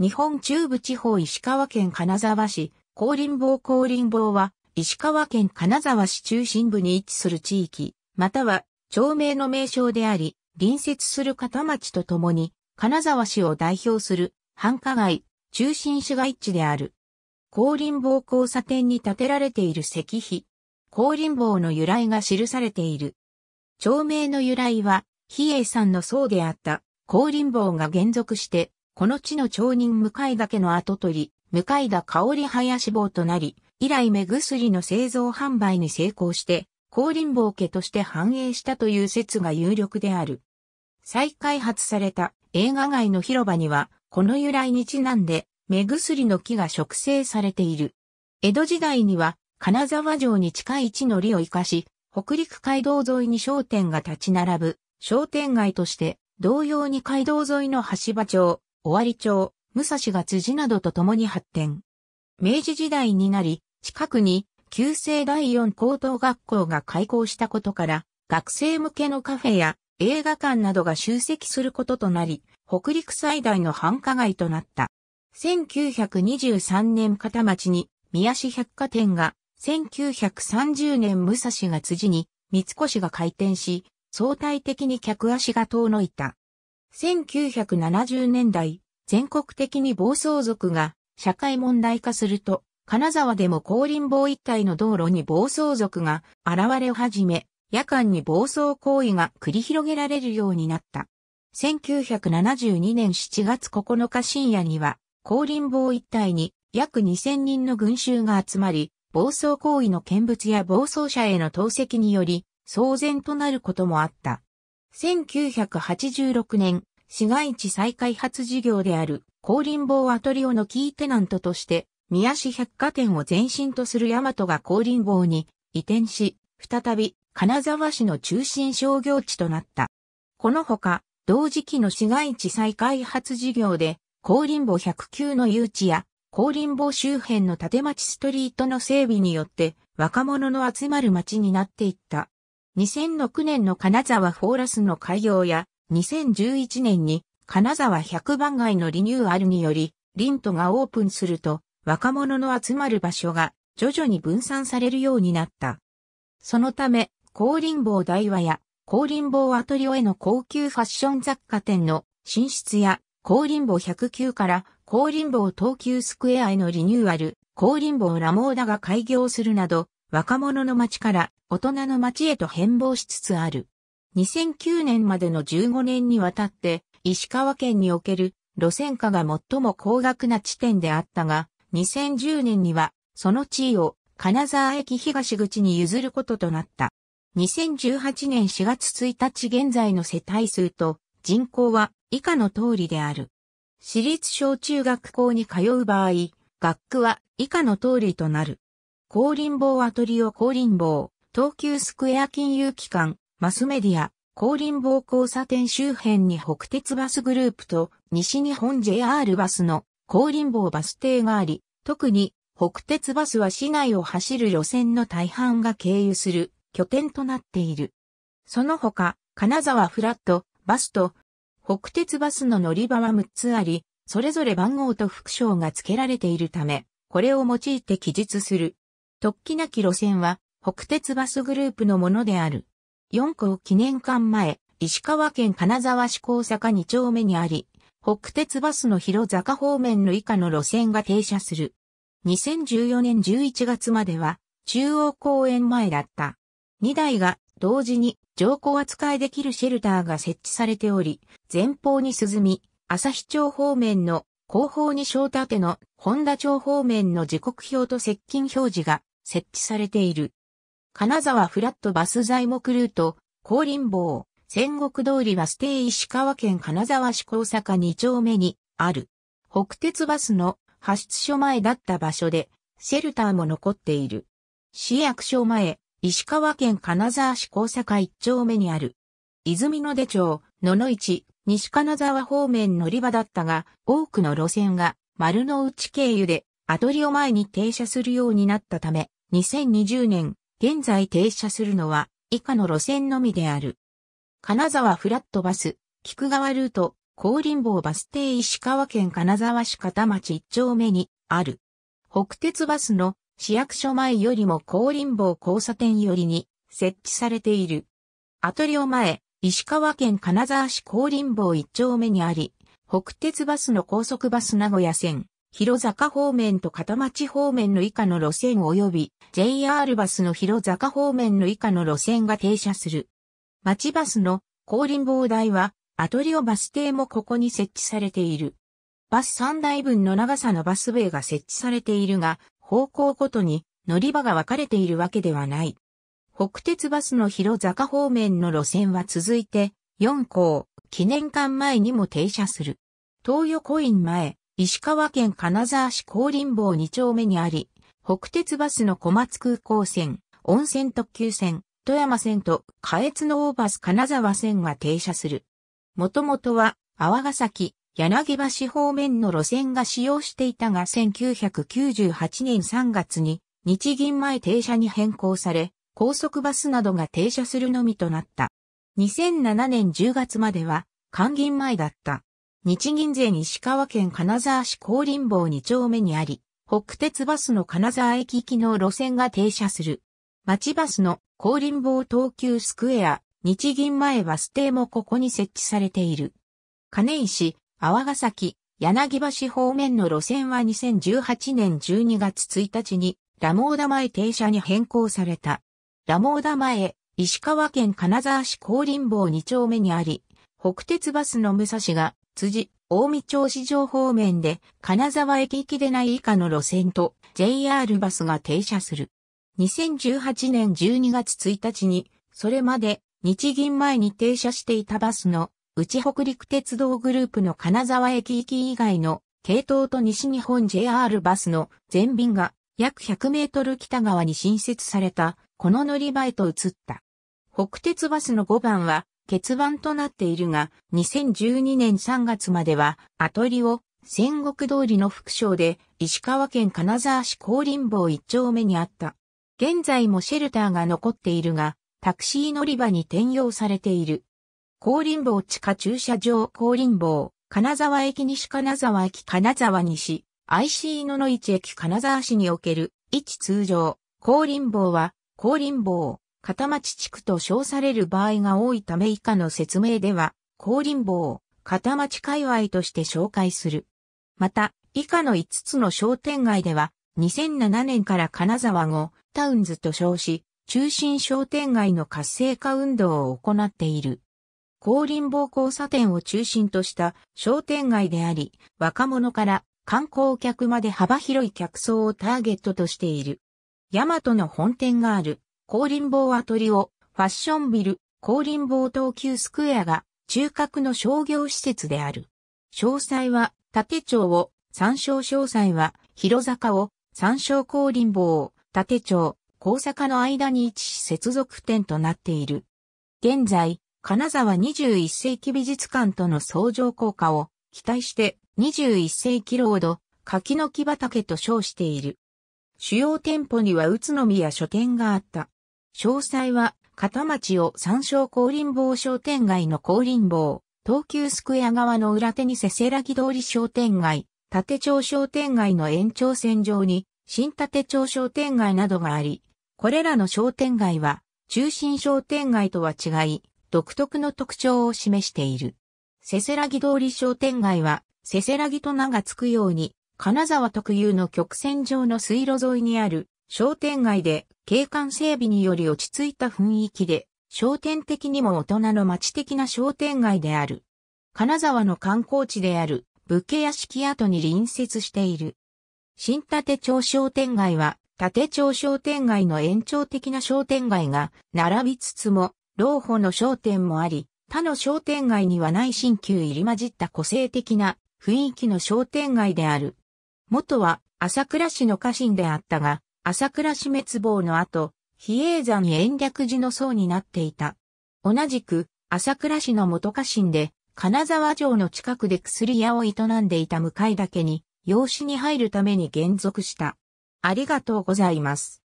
日本中部地方石川県金沢市、高林坊高林坊は、石川県金沢市中心部に位置する地域、または、町名の名称であり、隣接する片町とともに、金沢市を代表する繁華街、中心市街地である。高林坊交差点に建てられている石碑。高林坊の由来が記されている。町名の由来は、比叡山の僧であった高林坊が原属してこの地の町人向井岳の跡取り、向井田香織林坊となり、以来目薬の製造販売に成功して、高林坊家として繁栄したという説が有力である。再開発された映画街の広場には、この由来にちなんで、目薬の木が植生されている。江戸時代には、金沢城に近い地の利を生かし、北陸街道沿いに商店が立ち並ぶ、商店街として、同様に街道沿いの橋場町、尾張町、武蔵が辻などと共に発展。明治時代になり、近くに旧制第四高等学校が開校したことから、学生向けのカフェや映画館などが集積することとなり、北陸最大の繁華街となった。1923年片町に宮市百貨店が、1930年武蔵が辻に三越が開店し、相対的に客足が遠のいた。1970年代、全国的に暴走族が社会問題化すると、金沢でも高林坊一帯の道路に暴走族が現れ始め、夜間に暴走行為が繰り広げられるようになった。1972年7月9日深夜には、高林坊一帯に約2000人の群衆が集まり、暴走行為の見物や暴走者への投石により、騒然となることもあった。1986年、市街地再開発事業である、高林坊アトリオのキーテナントとして、宮市百貨店を前身とする大和が高林坊に移転し、再び金沢市の中心商業地となった。このほか、同時期の市街地再開発事業で、高林坊109の誘致や、高林坊周辺の建町ストリートの整備によって、若者の集まる街になっていった。2006年の金沢フォーラスの開業や、2011年に金沢100番街のリニューアルにより、リントがオープンすると、若者の集まる場所が徐々に分散されるようになった。そのため、高林坊大和や高林坊アトリオへの高級ファッション雑貨店の進出や、高林坊109から高林坊東急スクエアへのリニューアル、高林坊ラモーダが開業するなど、若者の街から大人の街へと変貌しつつある。2009年までの15年にわたって石川県における路線化が最も高額な地点であったが、2010年にはその地位を金沢駅東口に譲ることとなった。2018年4月1日現在の世帯数と人口は以下の通りである。私立小中学校に通う場合、学区は以下の通りとなる。高林坊アトリオ高林坊、東急スクエア金融機関、マスメディア、高林坊交差点周辺に北鉄バスグループと西日本 JR バスの高林坊バス停があり、特に北鉄バスは市内を走る路線の大半が経由する拠点となっている。その他、金沢フラット、バスと、北鉄バスの乗り場は6つあり、それぞれ番号と副章が付けられているため、これを用いて記述する特記なき路線は、北鉄バスグループのものである。四校記念館前、石川県金沢市高坂2丁目にあり、北鉄バスの広坂方面の以下の路線が停車する。2014年11月までは、中央公園前だった。2台が同時に乗降扱いできるシェルターが設置されており、前方に涼み、朝日町方面の後方に小立ての本田町方面の時刻表と接近表示が設置されている。金沢フラットバス材木ルート、高林坊、戦国通りバス停石川県金沢市高坂2丁目にある。北鉄バスの発出所前だった場所で、シェルターも残っている。市役所前、石川県金沢市高坂1丁目にある。泉野出町、野々市、西金沢方面乗り場だったが、多くの路線が丸の内経由で、アトリオ前に停車するようになったため、2020年、現在停車するのは以下の路線のみである。金沢フラットバス、菊川ルート、高林坊バス停石川県金沢市片町一丁目にある。北鉄バスの市役所前よりも高林坊交差点よりに設置されている。アトリオ前、石川県金沢市高林坊一丁目にあり、北鉄バスの高速バス名古屋線、広坂方面と片町方面の以下の路線及び JR バスの広坂方面の以下の路線が停車する。町バスの後輪房台はアトリオバス停もここに設置されている。バス3台分の長さのバスイが設置されているが、方向ごとに乗り場が分かれているわけではない。北鉄バスの広坂方面の路線は続いて、4校、記念館前にも停車する。東横ン前、石川県金沢市高林坊2丁目にあり、北鉄バスの小松空港線、温泉特急線、富山線と下越の大バス金沢線が停車する。もともとは、淡ヶ崎、柳橋方面の路線が使用していたが1998年3月に日銀前停車に変更され、高速バスなどが停車するのみとなった。2007年10月までは、関銀前だった。日銀税西川県金沢市高林坊2丁目にあり、北鉄バスの金沢駅行きの路線が停車する。町バスの高林坊東急スクエア、日銀前バス停もここに設置されている。金石、泡ヶ崎、柳橋方面の路線は2018年12月1日にラモーダ前停車に変更された。ラモーダ前、石川県金沢市高林坊2丁目にあり、北鉄バスの武蔵が辻、大見町市場方面で金沢駅行きでない以下の路線と JR バスが停車する。2018年12月1日に、それまで日銀前に停車していたバスの内北陸鉄道グループの金沢駅行き以外の系統と西日本 JR バスの全便が約100メートル北側に新設されたこの乗り場へと移った。北鉄バスの5番は欠番となっているが、2012年3月までは、アトリを戦国通りの副省で、石川県金沢市高林坊一丁目にあった。現在もシェルターが残っているが、タクシー乗り場に転用されている。高林坊地下駐車場高林坊、金沢駅西金沢駅金沢西、IC 野の市駅金沢市における、位置通常、高林坊は、高林坊、片町地区と称される場合が多いため以下の説明では、高林坊を片町界隈として紹介する。また、以下の5つの商店街では、2007年から金沢後、タウンズと称し、中心商店街の活性化運動を行っている。高林坊交差点を中心とした商店街であり、若者から観光客まで幅広い客層をターゲットとしている。大和の本店がある高林坊アトリオ、ファッションビル、高林坊東急スクエアが中核の商業施設である。詳細は、縦町を、参照詳細は、広坂を、参照高林坊を、縦町、高坂の間に位置し接続点となっている。現在、金沢21世紀美術館との相乗効果を期待して21世紀ロード、柿の木畑と称している。主要店舗には宇都宮書店があった。詳細は、片町を参照降林坊商店街の降林坊、東急スクエア側の裏手にせせらぎ通り商店街、立町商店街の延長線上に、新立町商店街などがあり、これらの商店街は、中心商店街とは違い、独特の特徴を示している。せせらぎ通り商店街は、せせらぎと名が付くように、金沢特有の曲線上の水路沿いにある商店街で、景観整備により落ち着いた雰囲気で、商店的にも大人の街的な商店街である。金沢の観光地である武家屋敷跡に隣接している。新立町商店街は、立町商店街の延長的な商店街が並びつつも、老舗の商店もあり、他の商店街にはない新旧入り混じった個性的な雰囲気の商店街である。元は朝倉市の家臣であったが、朝倉市滅亡の後、比叡山延暦寺の僧になっていた。同じく、朝倉氏の元家臣で、金沢城の近くで薬屋を営んでいた向井岳に、養子に入るために減属した。ありがとうございます。